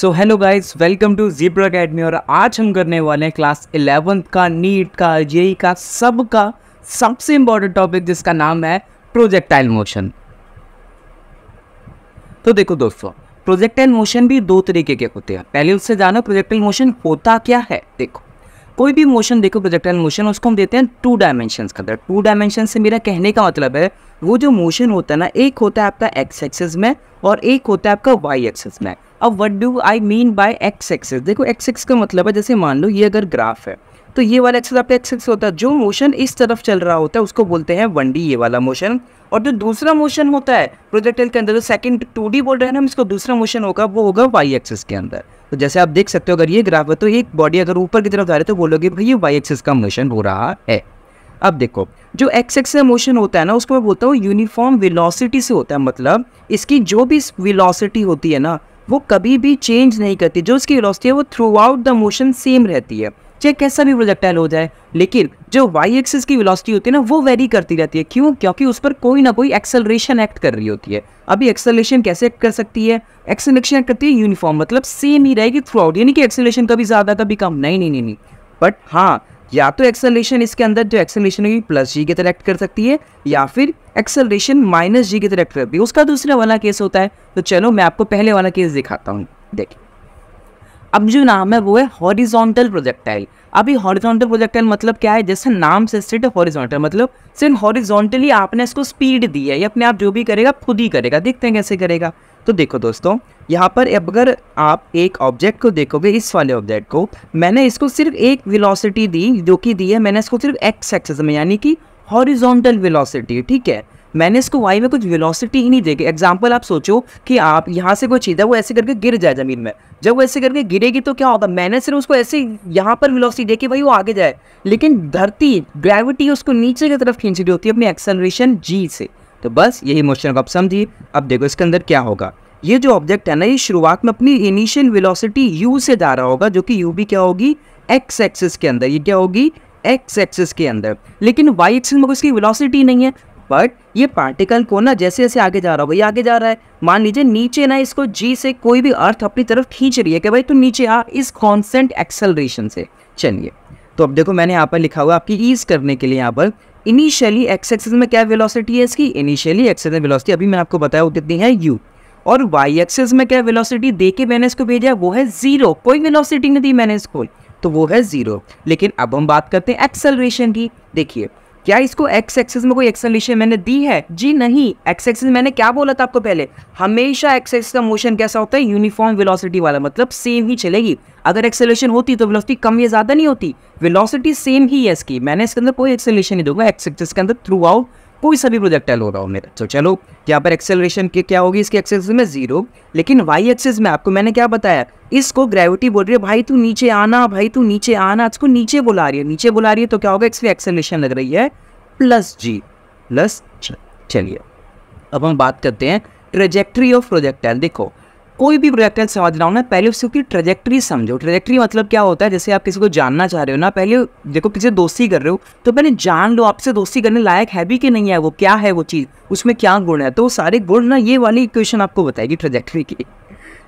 so hello guys welcome to Zebra academy और आज हम करने वाले हैं क्लास इलेवंथ का नीट का जे e का सब का सबसे इंपॉर्टेंट टॉपिक जिसका नाम है प्रोजेक्टाइल मोशन तो देखो दोस्तों प्रोजेक्टाइल मोशन भी दो तरीके के होते हैं पहले उससे जानो प्रोजेक्टाइल मोशन होता क्या है देखो कोई भी मोशन देखो प्रोजेक्टाइल मोशन उसको हम देते हैं टू डायमेंशन का अंदर टू डायमेंशन से मेरा कहने का मतलब है वो जो मोशन होता है ना एक होता है आपका एक्स एक्सेस में और एक होता है आपका वाई एक्सेस में अब what do I mean by X axis देखो एक्स एक्स का मतलब है जैसे मान लो ये अगर ग्राफ है तो ये वाला एक्सेस आपका एक्स एक्स होता है जो मोशन इस तरफ चल रहा होता है उसको बोलते हैं वन डी ये वाला मोशन और जो दूसरा मोशन होता है प्रोजेक्टाइल के अंदर जो सेकंड टू डी बोल रहे हैं ना इसको दूसरा मोशन होगा वो होगा वाई एक्सेस के अंदर तो जैसे आप देख सकते हो अगर ये ग्राफ है तो एक बॉडी अगर ऊपर की तरफ जा रही है तो बोलोगे भाई ये वाई एक्सेस का मोशन हो रहा है अब देखो जो एक्स एक्स का मोशन होता है ना उसको मैं बोलता हूँ यूनिफॉर्म विलोसिटी से होता है मतलब इसकी जो भी विलोसिटी होती है ना वो कभी भी चेंज नहीं करती जो उसकी वेलोसिटी है वो throughout the motion same रहती है चाहे कैसा भी प्रोजेक्टाइल हो जाए लेकिन जो वाई एक्सिस की वेलोसिटी होती है ना वो वेरी करती रहती है क्यों क्योंकि उस पर कोई ना कोई एक्सेलरेशन एक्ट कर रही होती है अभी एक्सेलरेशन कैसे कर सकती है एक्सेलरेशन करती है यूनिफॉर्म मतलब सेम ही रहेगी थ्रू आउट यानी कि एक्सेलरेशन कभी ज़्यादा कभी कम नहीं नहीं नहीं नहीं बट हाँ या तो एक्सेलरेशन इसके अंदर जो एक्सेलरेशन होगी प्लस जी की तरह एक्ट कर सकती है या फिर एक्सेलरेशन माइनस जी की तरफ भी उसका दूसरा वाला केस होता है तो चलो मैं आपको पहले वाला केस दिखाता हूँ देखिए अब जो नाम है वो है हॉरिजॉन्टल प्रोजेक्टाइल अभी हॉरिजॉन्टल प्रोजेक्टाइल मतलब क्या है जैसे नाम से स्टेट हॉरिजॉन्टल मतलब सिर्फ हॉरिजॉन्टली आपने इसको स्पीड दी है या अपने आप जो भी करेगा खुद ही करेगा देखते हैं कैसे करेगा तो देखो दोस्तों यहाँ पर अगर आप एक ऑब्जेक्ट को देखोगे इस वाले ऑब्जेक्ट को मैंने इसको सिर्फ एक विलोसिटी दी जो कि दी है मैंने इसको सिर्फ एक्स एक्सेस में यानी कि हॉरिजॉन्टल वेलोसिटी ठीक है मैंने इसको वाई में कुछ वेलोसिटी ही नहीं देखी एग्जाम्पल आप सोचो कि आप यहाँ से कोई चीज़ है वो ऐसे करके गिर जाए ज़मीन में जब वो ऐसे करके गिरेगी तो क्या होगा मैंने सिर्फ उसको ऐसे यहाँ पर वेलोसिटी देखी भाई वो आगे जाए लेकिन धरती ग्रेविटी उसको नीचे की तरफ खींच रही होती है अपनी एक्सेलरेशन जी से तो बस यही मोशन को आप समझिए अब देखो इसके अंदर क्या होगा ये जो ऑब्जेक्ट है ना ये शुरुआत में अपनी इनिशियल वेलोसिटी यू से जा रहा होगा जो कि यू भी क्या होगी एक्स एक्सिस के अंदर ये क्या होगी एक्स एक्सिस के अंदर लेकिन वाई एक्सिस में उसकी वेलोसिटी नहीं है बट ये पार्टिकल को ना जैसे जैसे आगे जा रहा है वही आगे जा रहा है मान लीजिए नीचे ना इसको जी से कोई भी अर्थ अपनी तरफ खींच रही है कि भाई तू नीचे आ इस कॉन्सेंट एक्सेलरेशन से चलिए तो अब देखो मैंने यहाँ पर लिखा हुआ आपकी ईज करने के लिए यहाँ पर इनिशियली एक्स एक्सिस में क्या वेलोसिटी है इसकी इनिशियली एक्सेस में वेलोसिटी अभी मैंने आपको बताया वो कितनी है यू और वाई एक्सेस में क्या वेलोसिटी दे के मैंने इसको भेजा वो है जीरो कोई वेलोसिटी नहीं दी मैंने इसको तो वो है ज़ीरो लेकिन अब हम बात करते हैं एक्सेलरेशन की देखिए क्या इसको एक्स एक्सेस में कोई एक्सेलरेशन मैंने दी है जी नहीं एक्स एक्सेस मैंने क्या बोला था आपको पहले हमेशा एक्स एक्सेस का मोशन कैसा होता है यूनिफॉर्म वेलोसिटी वाला मतलब सेम ही चलेगी अगर एक्सेलेशन होती तो वेलोसिटी कम या ज़्यादा नहीं होती वेलोसिटी सेम ही है इसकी मैंने इसके अंदर कोई एक्सेलेशन नहीं दूंगा एक्स एक्सेस के अंदर थ्रू आउट कोई सा भी प्रोजेक्टाइल हो रहा हो मेरा तो चलो यहाँ पर एक्सेलरेशन के क्या होगी इसके एक्सेस में जीरो लेकिन वाई एक्सेस में आपको मैंने क्या बताया इसको ग्रेविटी बोल रही है भाई तू नीचे आना भाई तू नीचे आना इसको नीचे बुला रही है नीचे बुला रही है तो क्या होगा इसलिए एक्सेलरेशन लग रही है प्लस जी प्लस चलिए अब हम बात करते हैं ट्रेजेक्ट्री ऑफ प्रोजेक्टाइल देखो कोई भी रिएक्टेंट समझ रहा हूँ ना पहले उसकी ट्रेजेक्ट्री समझो ट्रेजेक्ट्री मतलब क्या होता है जैसे आप किसी को जानना चाह रहे हो ना पहले देखो किसी दोस्ती कर रहे हो तो पहले जान लो आपसे दोस्ती करने लायक है भी कि नहीं है वो क्या है वो चीज़ उसमें क्या गुण है तो सारे गुण ना ये वाली इक्वेशन आपको बताएगी ट्रेजेक्ट्री की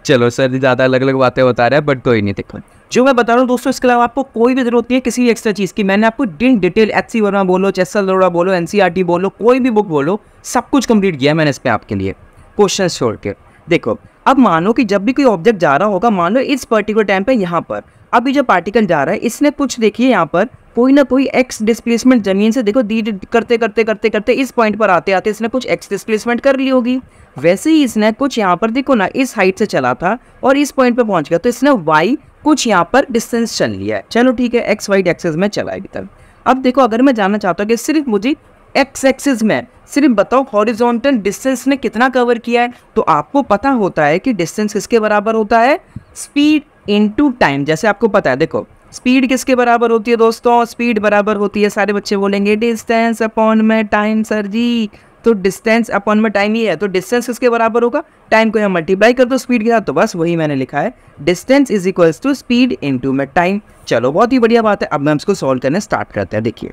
चलो सर ज़्यादा अलग अलग बातें बता रहे हैं बट कोई नहीं दिक्कत जो मैं बता रहा हूँ दोस्तों इसके अलावा आपको कोई भी जरूरत नहीं है किसी भी एक्स्ट्रा चीज़ की मैंने आपको डिन डिटेल एच सी वर्मा बोलो चेसल अरोड़ा बोलो एन e बोलो कोई भी बुक बोलो सब कुछ कंप्लीट किया मैंने इस पर आपके लिए क्वेश्चन छोड़ के देखो अब मानो कि जब भी कोई ऑब्जेक्ट जा रहा होगा मान लो इस पर्टिकुलर टाइम पे यहाँ पर अब ये जो पार्टिकल जा रहा है इसने कुछ देखिए यहाँ पर कोई ना कोई एक्स डिस्प्लेसमेंट जमीन से देखो दी करते करते करते करते इस पॉइंट पर आते आते इसने कुछ एक्स डिस्प्लेसमेंट कर ली होगी वैसे ही इसने कुछ यहाँ पर देखो ना इस हाइट से चला था और इस पॉइंट पर पहुँच गया तो इसने वाई कुछ यहाँ पर डिस्टेंस चल लिया है चलो ठीक है एक्स वाइट एक्सेस में चला है अब देखो अगर मैं जानना चाहता हूँ कि सिर्फ मुझे एक्स एक्सिस में सिर्फ बताओ हॉरिजॉन्टल डिस्टेंस ने कितना कवर किया है तो आपको पता होता है कि डिस्टेंस किसके बराबर होता है स्पीड इनटू टाइम जैसे आपको पता है देखो स्पीड किसके बराबर होती है दोस्तों स्पीड बराबर होती है सारे बच्चे बोलेंगे डिस्टेंस अपॉन में टाइम सर जी तो डिस्टेंस अपॉन में टाइम ही है तो डिस्टेंस किसके बराबर होगा टाइम को यहाँ मल्टीप्लाई कर दो स्पीड के साथ तो बस वही मैंने लिखा है distance is equals to speed into में टाइम चलो बहुत ही बढ़िया बात है अब मैं उसको सॉल्व करने स्टार्ट करते हैं देखिए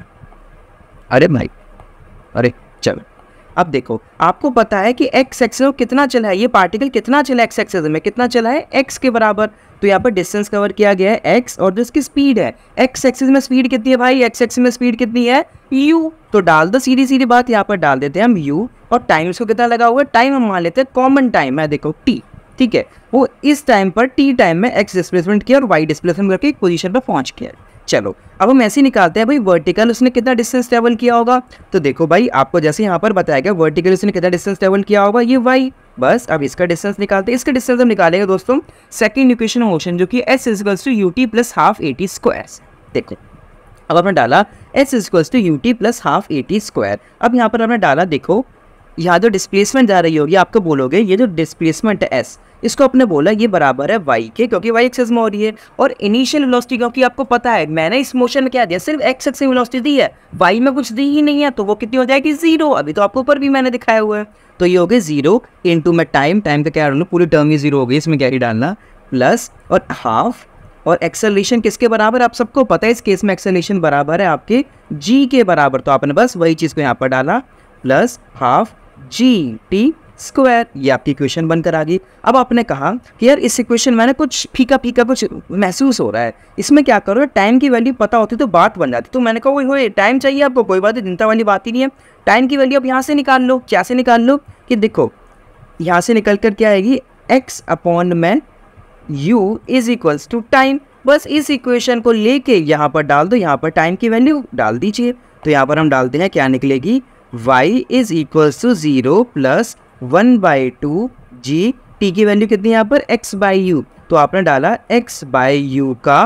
अरे भाई अरे चल अब देखो आपको पता है कि एक्स एक्सेस कितना चला है ये पार्टिकल कितना चला है एक्स एक्सेस में कितना चला है एक्स के बराबर तो यहाँ पर डिस्टेंस कवर किया गया है एक्स और जो इसकी स्पीड है एक्स एक्सेस में स्पीड कितनी है भाई एक्स एक्सेस में स्पीड कितनी है यू तो डाल दो सीधी सीधी बात यहाँ पर डाल देते हैं हम यू और टाइम इसको कितना लगा हुआ है टाइम हम मान लेते हैं कॉमन टाइम है देखो टी ठीक है वो इस टाइम पर टी टाइम में एक्स डिस्प्लेसमेंट किया और वाई डिस्प्लेसमेंट करके एक पोजिशन पर पहुंच गया चलो अब हम ऐसे निकालते हैं भाई वर्टिकल उसने कितना डिस्टेंस ट्रेवल किया होगा तो देखो भाई आपको जैसे यहाँ पर बताया गया वर्टिकल उसने कितना डिस्टेंस ट्रेवल किया होगा ये वाई बस अब इसका डिस्टेंस निकालते हैं इसका डिस्टेंस हम निकालेंगे दोस्तों सेकेंड इक्वेशन मोशन जो कि S equals to U T plus half A T square देखो अब आपने डाला S equals to U T plus half A T square अब यहाँ पर आपने डाला देखो यहाँ जो डिस्प्लेसमेंट जा रही होगी आपको बोलोगे ये जो डिस्प्लेसमेंट है एस इसको आपने बोला ये बराबर है वाई के क्योंकि वाई एक्सेस में हो रही है और इनिशियल वेलोसिटी क्योंकि आपको पता है मैंने इस मोशन में क्या दिया सिर्फ एक्स एक्स वेलोसिटी दी है वाई में कुछ दी ही नहीं है तो वो कितनी हो जाएगी जीरो अभी तो आपको ऊपर भी मैंने दिखाया हुआ है तो ये हो गए जीरो इंटू मैं टाइम टाइम का क्या डालू पूरी टर्म ही जीरो हो गई इसमें क्या ही डालना प्लस और हाफ और एक्सेलेशन किसके बराबर आप सबको पता है इस केस में एक्सेलेशन बराबर है आपके जी के बराबर तो आपने बस वही चीज़ को यहाँ पर डाला plus half G T square ये आपकी इक्वेशन बनकर आ गई अब आपने कहा कि यार इस इक्वेशन मैंने कुछ फीका फीका कुछ महसूस हो रहा है इसमें क्या करो टाइम की वैल्यू पता होती तो बात बन जाती तो मैंने कहा वही टाइम चाहिए आपको कोई बात नहीं चिंता वाली बात ही नहीं है टाइम की वैल्यू आप यहाँ से निकाल लो क्या से निकाल लो कि देखो यहाँ से निकल कर क्या आएगी एक्स अपॉन मैन U is equals to time बस इस इक्वेशन को लेके यहाँ पर डाल दो यहाँ पर टाइम की वैल्यू डाल दीजिए तो यहाँ पर हम डालते हैं क्या निकलेगी y is equals to zero plus one by two G T की वैल्यू कितनी यहाँ पर एक्स बाई यू तो आपने डाला एक्स बाई यू का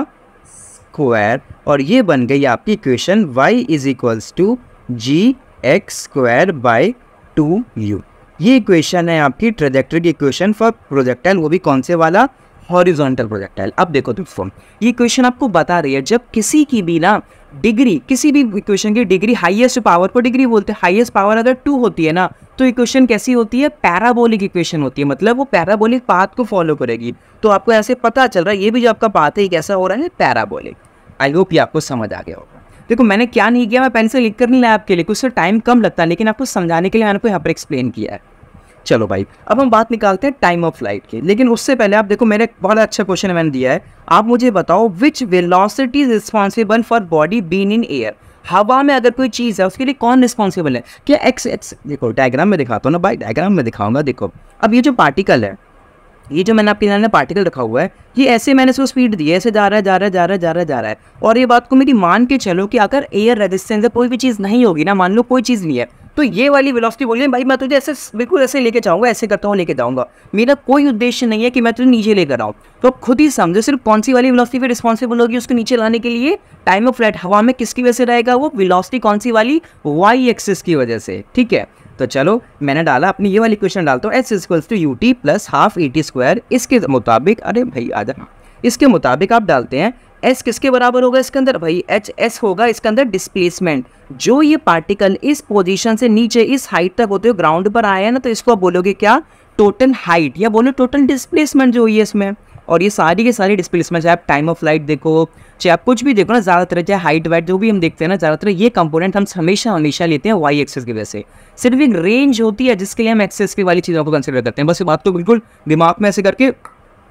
स्क्वायर और ये बन गई आपकी equation Y is equals to G X square by two U ये इक्वेशन है आपकी ट्रेजेक्टरी की इक्वेशन फॉर प्रोजेक्टाइल वो भी कौन से वाला हॉरिजॉन्टल प्रोजेक्टाइल अब देखो दोस्तों ये क्वेश्चन आपको बता रही है जब किसी की भी ना डिग्री किसी भी इक्वेशन की डिग्री हाईएस्ट पावर को डिग्री बोलते हैं हाईएस्ट पावर अगर टू होती है ना तो इक्वेशन कैसी होती है पैराबोलिक इक्वेशन होती है मतलब वो पैराबोलिक पाथ को फॉलो करेगी तो आपको ऐसे पता चल रहा है ये भी जो आपका पाथ है कैसा हो रहा है पैराबोलिक आई होप ये आपको समझ आ गया होगा देखो मैंने क्या नहीं किया मैं पेन से लिख कर नहीं लाया आपके लिए कुछ टाइम तो कम लगता है लेकिन आपको समझाने के लिए मैंने आपको यहाँ पर एक्सप्लेन किया है चलो भाई अब हम बात निकालते हैं टाइम ऑफ फ्लाइट की लेकिन उससे पहले आप देखो मेरे बहुत अच्छा क्वेश्चन मैंने दिया है आप मुझे बताओ which velocity is responsible for body being in air हवा में अगर कोई चीज़ है उसके लिए कौन रिस्पॉन्सिबल है क्या एक्स एक्स देखो डायग्राम में दिखाता हूँ ना भाई डायग्राम में दिखाऊंगा देखो अब ये जो पार्टिकल है ये जो मैंने आपके लिए पार्टिकल रखा हुआ है ये ऐसे मैंने इसको स्पीड दी है ऐसे जा रहा है जा रहा है जा रहा है जा रहा है जा रहा है और ये बात को मेरी मान के चलो कि अगर एयर रेजिस्टेंस है कोई भी चीज़ नहीं होगी ना मान लो कोई चीज़ नहीं है तो ये वाली वेलोसिटी बोलिए भाई मैं तुझे ऐसे बिल्कुल ऐसे लेके जाऊंगा ऐसे करता हूँ लेके जाऊंगा मेरा कोई उद्देश्य नहीं है कि मैं तुझे नीचे लेकर आऊँ तो आप खुद ही समझो सिर्फ कौन सी वाली वेलोसिटी पे रिस्पॉन्सिबल होगी उसको नीचे लाने के लिए टाइम ऑफ फ्लैट हवा में किसकी वजह से रहेगा वो विलॉसिटी कौन सी वाली वाई एक्सिस की वजह से ठीक है तो चलो मैंने डाला अपनी ये वाली क्वेश्चन डालता हूँ S equals to U T plus half A T square इसके मुताबिक अरे भाई आजा इसके मुताबिक आप डालते हैं एस किसके बराबर होगा इसके अंदर भाई एच एस होगा इसके अंदर डिस्प्लेसमेंट जो ये पार्टिकल इस पोजीशन से नीचे इस हाइट तक होते हुए ग्राउंड पर आया है ना तो इसको आप बोलोगे क्या टोटल हाइट या बोलो टोटल डिस्प्लेसमेंट जो हुई है इसमें और ये सारी के सारी डिस्प्लेसमेंट चाहे आप टाइम ऑफ लाइट देखो चाहे आप कुछ भी देखो ना ज़्यादातर चाहे हाइट वाइट जो भी हम देखते हैं ना ज़्यादातर ये कंपोनेंट हम हमेशा हमेशा लेते हैं वाई एक्सेस की वजह से सिर्फ एक रेंज होती है जिसके लिए हम एक्सेस की वाली चीज़ों को कंसिडर करते हैं बस ये बात तो बिल्कुल दिमाग में ऐसे करके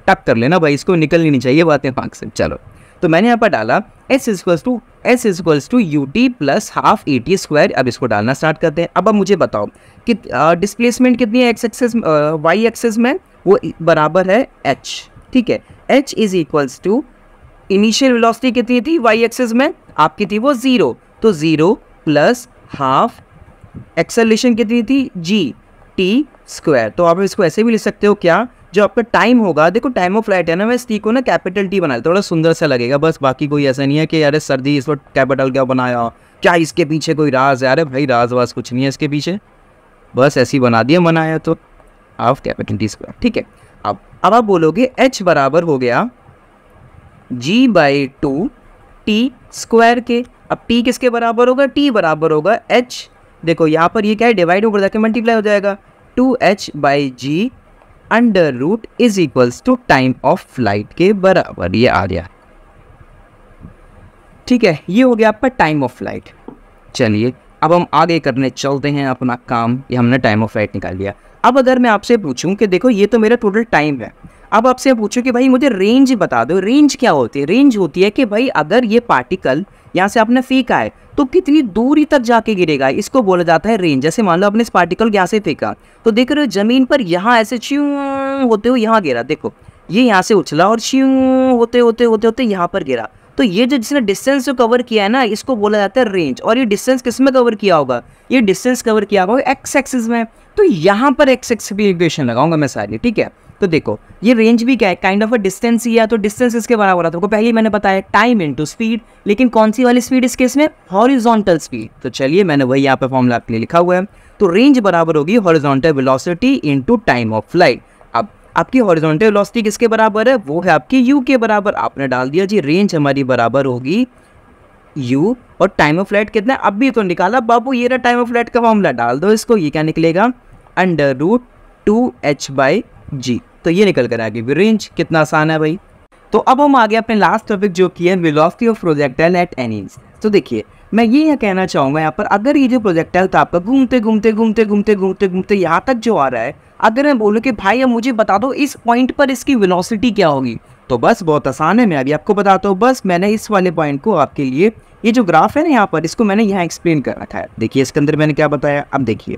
टक कर लेना भाई इसको निकलनी नहीं चाहिए बातें पाँच से चलो तो मैंने यहाँ पर डाला S equals to S equals to U T plus half A T square अब इसको डालना स्टार्ट करते हैं अब अब मुझे बताओ कि डिस्प्लेसमेंट कितनी है एक्स एक्सेस वाई एक्सेस में वो बराबर है एच ठीक है H is equals to initial velocity कितनी थी वाई एक्सेस में आपकी थी वो ज़ीरो तो ज़ीरो प्लस हाफ एक्सेलेशन कितनी थी जी टी स्क्वायर तो आप इसको ऐसे भी लिख सकते हो क्या जो आपका टाइम होगा देखो टाइम ऑफ फ्लाइट है ना मैं इस टी को ना कैपिटल टी बनाया थोड़ा सुंदर सा लगेगा बस बाकी कोई ऐसा नहीं है कि यार सर्दी इस वक्त कैपिटल क्या बनाया क्या इसके पीछे कोई राज है अरे भाई राज वाज कुछ नहीं है इसके पीछे बस ऐसी बना दिया बनाया तो ऑफ कैपिटल टी स्क्वायर ठीक है अब अब आप बोलोगे एच बराबर हो गया G by two T square के अब टी किसके बराबर होगा टी बराबर होगा एच देखो यहाँ पर ये क्या है डिवाइड ऊपर जाके मल्टीप्लाई हो जाएगा two H by G under root is equals to time of flight के बराबर ये आ गया ठीक है ये हो गया आपका टाइम ऑफ फ्लाइट चलिए अब हम आगे करने चलते हैं अपना काम ये हमने टाइम ऑफ फ्लाइट निकाल लिया अब अगर मैं आपसे पूछूं कि देखो ये तो मेरा टोटल टाइम है अब आपसे पूछूं कि भाई मुझे रेंज बता दो रेंज क्या होती है रेंज होती है कि भाई अगर ये पार्टिकल यहाँ से आपने फेंका है तो कितनी दूरी तक जाके गिरेगा इसको बोला जाता है रेंज जैसे मान लो आपने इस पार्टिकल यहाँ से फेंका तो देख रहे हो जमीन पर यहाँ ऐसे च्यू होते हुए यहाँ गिरा देखो ये यहाँ से उछला और च्यू होते होते होते होते यहाँ पर गिरा तो ये जो जिसने डिस्टेंस जो कवर किया है ना इसको बोला जाता है रेंज और ये डिस्टेंस किस में कवर किया होगा ये डिस्टेंस कवर किया होगा एक्स एक्सिस में तो यहाँ पर एक्स एक्स भी इक्वेशन लगाऊंगा मैं सारी ठीक है तो देखो ये रेंज भी क्या है काइंड ऑफ अ डिस्टेंस ही है तो डिस्टेंस इसके बराबर आता है तुमको पहले मैंने बताया टाइम इंटू स्पीड लेकिन कौन सी वाली स्पीड इस केस में हॉरिजॉन्टल स्पीड तो चलिए मैंने वही यहाँ पे फॉर्मूला आपके लिए लिखा हुआ है तो रेंज बराबर होगी horizontal velocity into time of flight अब आपकी हॉरिजॉन्टल वेलोसिटी किसके बराबर है वो है आपकी यू के बराबर आपने डाल दिया जी रेंज हमारी बराबर होगी यू और टाइम ऑफ फ्लाइट कितना अब भी तो निकाला बाबू ये रहा टाइम ऑफ फ्लाइट का फॉर्मूला डाल दो इसको ये क्या निकलेगा under root two H by G तो ये निकल कर आ गई रेंज कितना आसान है भाई तो अब हम आगे अपने लास्ट टॉपिक जो कि है velocity of projectile at any तो देखिए मैं ये यहाँ कहना चाहूँगा यहाँ पर अगर ये जो प्रोजेक्टाइल था आपका घूमते घूमते घूमते घूमते घूमते घूमते यहाँ तक जो आ रहा है अगर मैं बोलूँ कि भाई अब मुझे बता दो इस पॉइंट पर इसकी विलोसिटी क्या होगी तो बस बहुत आसान है मैं अभी आपको बताता हूँ बस मैंने इस वाले पॉइंट को आपके लिए ये जो ग्राफ है ना यहाँ पर इसको मैंने यहाँ एक्सप्लेन कर रखा है देखिए इसके अंदर मैंने क्या बताया अब देखिए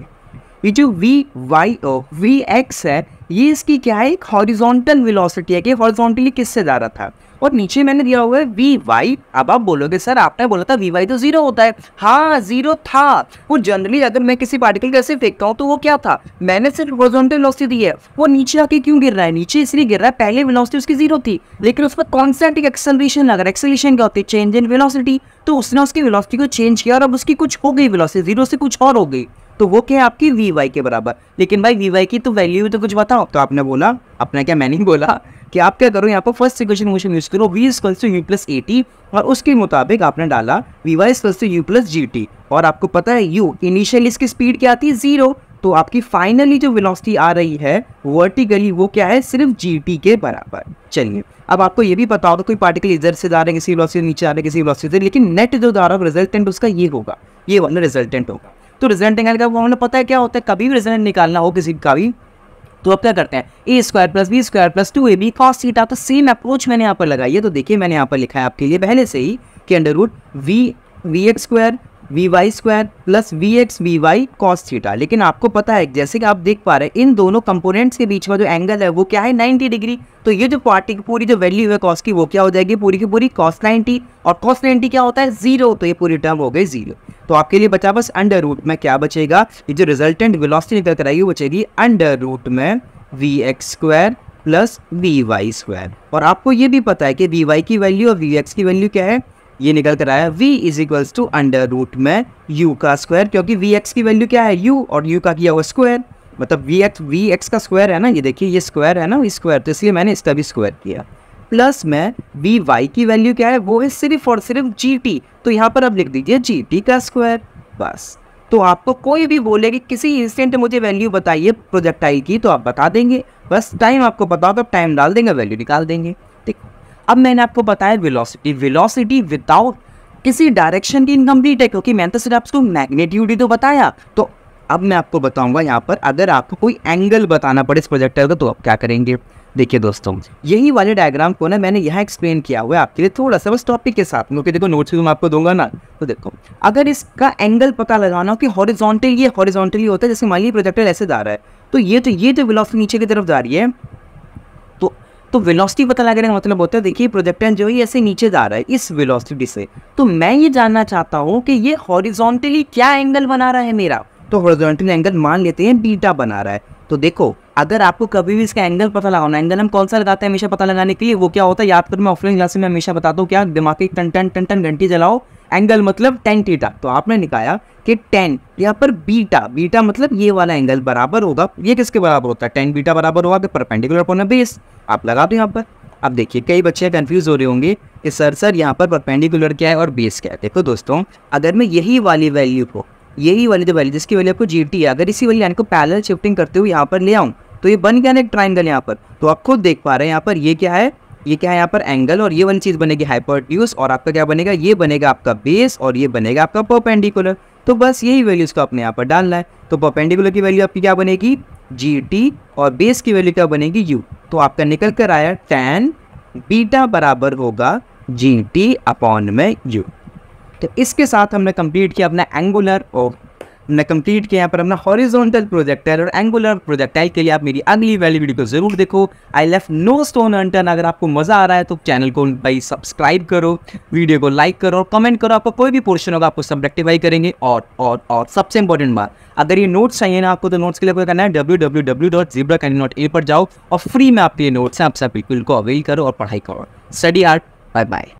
ये जो V Y or V X है ये इसकी क्या है एक हॉरिजॉन्टल वेलोसिटी है कि हॉरिजॉन्टली किससे जा रहा था और नीचे मैंने दिया हुआ है वी वाई अब आप बोलोगे सर आपने बोला था वी वाई तो जीरो होता है हाँ जीरो था वो जनरली अगर मैं किसी पार्टिकल कैसे फेंकता हूँ तो वो क्या था मैंने सिर्फ हॉरिजॉन्टल वेलोसिटी दी है वो नीचे आके क्यों गिर रहा है नीचे इसलिए गिर रहा है पहले वेलोसिटी उसकी जीरो थी लेकिन उस पर कॉन्स्टेंट एक एक्सेलरेशन लग रहा क्या होती है चेंज इन वेलोसिटी तो उसने उसकी वेलोसिटी को चेंज किया और अब उसकी कुछ हो गई वेलोसिटी जीरो से कुछ और हो गई तो वो क्या है आपकी वी वाई के बराबर लेकिन भाई वी वाई की तो वैल्यू तो कुछ बताओ तो आपने बोला अपना क्या मैंने बोला कि आप क्या करो यहाँ पर फर्स्ट इक्वेशन मोशन यूज करो V equals to U plus A T और उसके मुताबिक आपने डाला V Y equals to U plus G T और आपको पता है यू इनिशियल इसकी स्पीड क्या आती है जीरो तो आपकी फाइनली जो वेलोसिटी आ रही है वर्टिकली वो क्या है सिर्फ जी टी के बराबर चलिए अब आपको ये भी बताओ तो कोई पार्टिकल इधर से जा रहे हैं किसी वेलोसिटी नीचे आ रहे हैं किसी वेलोसिटी से लेकिन नेट जो जा रिजल्टेंट उसका ये होगा ये वाला रिजल्टेंट होगा तो रिजल्ट निकाल का हमें पता है क्या होता है कभी भी रिजल्ट निकालना हो किसी का भी तो अब क्या करते हैं A square plus B square plus two A B cos theta तो सेम अप्रोच मैंने यहाँ पर लगाई है तो देखिए मैंने यहाँ पर लिखा है आपके लिए पहले से ही कि under root V V X square V Y square plus V X V Y cos theta लेकिन आपको पता है जैसे कि आप देख पा रहे हैं इन दोनों कंपोनेंट्स के बीच का जो एंगल है वो क्या है 90 डिग्री तो ये जो पार्टी की पूरी जो वैल्यू है कॉस की वो क्या हो जाएगी पूरी की पूरी कॉस 90 और कॉस 90 क्या होता है जीरो तो ये पूरी टर्म हो गई जीरो तो आपके लिए बचा बस अंडर रूट में क्या बचेगा ये जो रिजल्टेंट वेलोसिटी निकल कर वो बचेगी अंडर रूट में V X square plus V Y square और आपको ये भी पता है कि वी वाई की वैल्यू और वी एक्स की वैल्यू क्या है ये निकल कर आया v is equals to under root में u का स्क्वायर क्योंकि वी एक्स की वैल्यू क्या है u और u का किया हुआ स्क्वायर मतलब वी एक्स वी एक्स का स्क्वायर है ना ये देखिए ये स्क्वायर है ना स्क्वायर तो इसलिए मैंने इसका भी स्क्वायर किया प्लस में वी वाई की वैल्यू क्या है वो है सिर्फ और सिर्फ जी टी तो यहाँ पर आप लिख दीजिए जी टी का स्क्वायर बस तो आपको कोई भी बोले कि किसी इंस्टेंट मुझे वैल्यू बताइए प्रोजेक्टाइल की तो आप बता देंगे बस टाइम आपको बताओ तो टाइम डाल देंगे वैल्यू निकाल देंगे अब मैंने आपको बताया वेलोसिटी वेलोसिटी विदाउट किसी डायरेक्शन की इनकम्प्लीट है क्योंकि मैंने तो सिर्फ आपको मैग्नेट्यूड ही तो बताया तो अब मैं आपको बताऊंगा यहाँ पर अगर आपको कोई एंगल बताना पड़े इस प्रोजेक्टर का तो आप क्या करेंगे देखिए दोस्तों यही वाले डायग्राम को ना मैंने यहाँ एक्सप्लेन किया हुआ है आपके लिए थोड़ा सा बस टॉपिक के साथ क्योंकि देखो नोट्स भी मैं आपको दूंगा ना तो देखो अगर इसका एंगल पता लगाना हो कि हॉरिजॉन्टल ये हॉरिजॉन्टली होता है जैसे मान लीजिए प्रोजेक्टर ऐसे जा रहा है तो ये तो ये तो विलॉसिटी नीचे की तरफ जा रही है तो वेलोसिटी पता लगाने का मतलब होता है देखिए प्रोजेक्टाइल जो है ऐसे नीचे जा रहा है इस वेलोसिटी से तो मैं ये जानना चाहता हूँ कि ये हॉरिजॉन्टली क्या एंगल बना रहा है मेरा तो हॉरिजॉन्टल एंगल मान लेते हैं बीटा बना रहा है तो देखो अगर आपको कभी भी इसका एंगल पता लगाना एंगल हम कौन सा लगाते हैं हमेशा पता लगाने के लिए वो क्या होता है याद कर मैं ऑफलाइन क्लास में हमेशा बताता हूँ क्या दिमाग की टन टन टन टन घंटी जलाओ एंगल मतलब टेन टीटा तो आपने निकाया कि टेन यहाँ पर बीटा बीटा मतलब ये वाला एंगल बराबर होगा ये किसके बराबर होता है टेन बीटा बराबर होगा परपेंडिकुलर अपॉन बेस आप लगा दो यहाँ पर अब देखिए कई बच्चे कंफ्यूज हो रहे होंगे कि सर सर यहाँ पर परपेंडिकुलर क्या है और बेस क्या है देखो दोस्तों अगर मैं यही वाली वैल्यू को यही वाली जो वैल्यू जिसकी वैल्यू आपको जी टी अगर इसी वाली लाइन को पैरल शिफ्टिंग करते हुए यहाँ पर ले आऊँ तो ये बन गया ना एक ट्राइंगल यहाँ पर तो आप खुद देख पा रहे हैं यहाँ पर ये क्या है ये क्या है यहाँ पर एंगल और ये वाली चीज़ बनेगी हाइपोट्यूस और आपका क्या बनेगा ये बनेगा आपका बेस और ये बनेगा आपका परपेंडिकुलर तो बस यही वैल्यूज़ को आपने यहाँ पर डालना है तो परपेंडिकुलर की वैल्यू आपकी क्या बनेगी जी टी और बेस की वैल्यू क्या बनेगी यू तो आपका निकल कर आया टेन बीटा बराबर होगा जी टी अपॉन में यू तो इसके साथ हमने कंप्लीट किया अपना एंगुलर और oh, अपना कंप्लीट किया यहाँ पर अपना हॉरिजॉन्टल प्रोजेक्टाइल और एंगुलर प्रोजेक्टाइल के लिए आप मेरी अगली वाली वीडियो को जरूर देखो आई लेव नो स्टोन अनटर्न अगर आपको मजा आ रहा है तो चैनल को भाई सब्सक्राइब करो वीडियो को लाइक करो और कमेंट करो आपको कोई भी पोर्शन होगा आपको सब रेक्टिफाई करेंगे और और और सबसे इंपॉर्टेंट बात अगर ये नोट्स चाहिए ना आपको तो नोट्स के लिए करना है W W W dot Zebra can dot A पर जाओ और फ्री में आपके नोट्स हैं आप सब बिल्कुल को अवेल करो और पढ़ाई करो स्टडी आर्ट बाय बाय